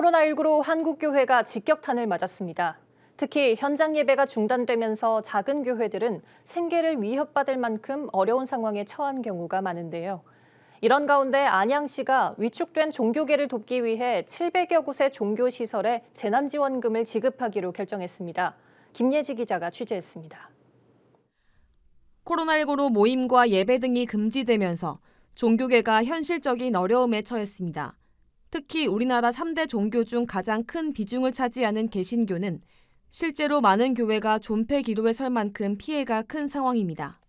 코로나19로 한국교회가 직격탄을 맞았습니다. 특히 현장 예배가 중단되면서 작은 교회들은 생계를 위협받을 만큼 어려운 상황에 처한 경우가 많은데요. 이런 가운데 안양시가 위축된 종교계를 돕기 위해 700여 곳의 종교시설에 재난지원금을 지급하기로 결정했습니다. 김예지 기자가 취재했습니다. 코로나19로 모임과 예배 등이 금지되면서 종교계가 현실적인 어려움에 처했습니다. 특히 우리나라 3대 종교 중 가장 큰 비중을 차지하는 개신교는 실제로 많은 교회가 존폐 기로에 설 만큼 피해가 큰 상황입니다.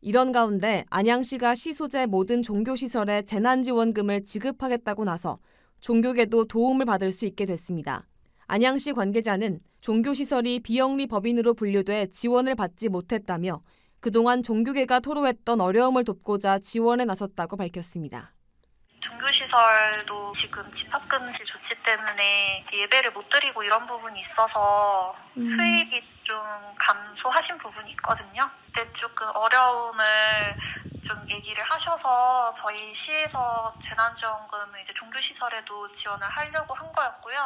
이런 가운데 안양시가 시 소재 모든 종교시설에 재난지원금을 지급하겠다고 나서 종교계도 도움을 받을 수 있게 됐습니다. 안양시 관계자는 종교시설이 비영리 법인으로 분류돼 지원을 받지 못했다며 그동안 종교계가 토로했던 어려움을 돕고자 지원에 나섰다고 밝혔습니다. 시설도 지금 집합금지 조치 때문에 예배를 못 드리고 이런 부분이 있어서 음. 수익이 좀 감소하신 부분이 있거든요. 그때 조금 어려움을 좀 얘기를 하셔서 저희 시에서 재난지원금을 이제 종교시설에도 지원을 하려고 한 거였고요.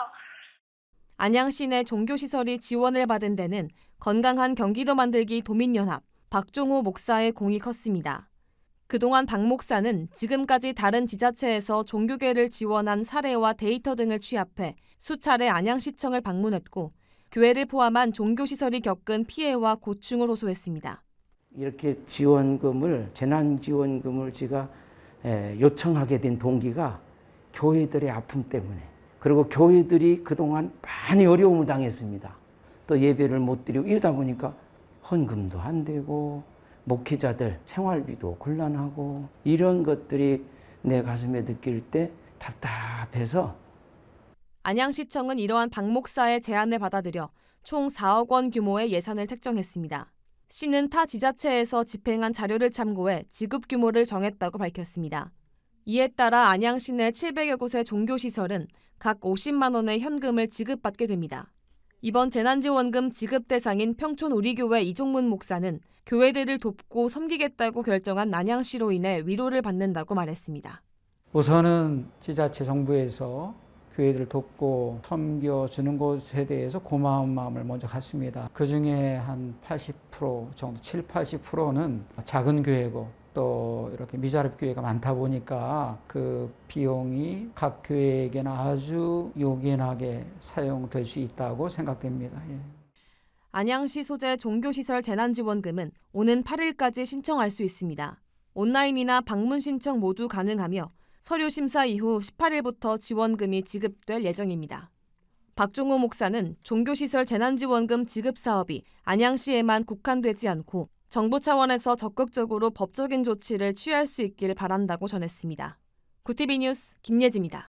안양시 내 종교시설이 지원을 받은 데는 건강한 경기도 만들기 도민연합 박종호 목사의 공이 컸습니다. 그동안 박 목사는 지금까지 다른 지자체에서 종교계를 지원한 사례와 데이터 등을 취합해 수차례 안양시청을 방문했고 교회를 포함한 종교시설이 겪은 피해와 고충을 호소했습니다. 이렇게 지원금을 재난지원금을 제가 요청하게 된 동기가 교회들의 아픔 때문에 그리고 교회들이 그동안 많이 어려움을 당했습니다. 또 예배를 못 드리고 이러다 보니까 헌금도 안 되고 목회자들 생활비도 곤란하고 이런 것들이 내 가슴에 느낄 때 답답해서 안양시청은 이러한 박 목사의 제안을 받아들여 총 4억 원 규모의 예산을 책정했습니다. 시는 타 지자체에서 집행한 자료를 참고해 지급 규모를 정했다고 밝혔습니다. 이에 따라 안양시 내 700여 곳의 종교시설은 각 50만 원의 현금을 지급받게 됩니다. 이번 재난지원금 지급 대상인 평촌 우리교회 이종문 목사는 교회들을 돕고 섬기겠다고 결정한 난양시로 인해 위로를 받는다고 말했습니다. 우선은 지자체 정부에서 교회들을 돕고 섬겨주는 곳에 대해서 고마운 마음을 먼저 갖습니다. 그 중에 한 80% 정도, 7, 80%는 작은 교회고 또 이렇게 미자립 교회가 많다 보니까 그 비용이 각 교회에게나 아주 요긴하게 사용될 수 있다고 생각됩니다. 예. 안양시 소재 종교시설 재난지원금은 오는 8일까지 신청할 수 있습니다. 온라인이나 방문 신청 모두 가능하며 서류 심사 이후 18일부터 지원금이 지급될 예정입니다. 박종호 목사는 종교시설 재난지원금 지급 사업이 안양시에만 국한되지 않고 정부 차원에서 적극적으로 법적인 조치를 취할 수있기를 바란다고 전했습니다. 구티비 뉴스 김예지입니다.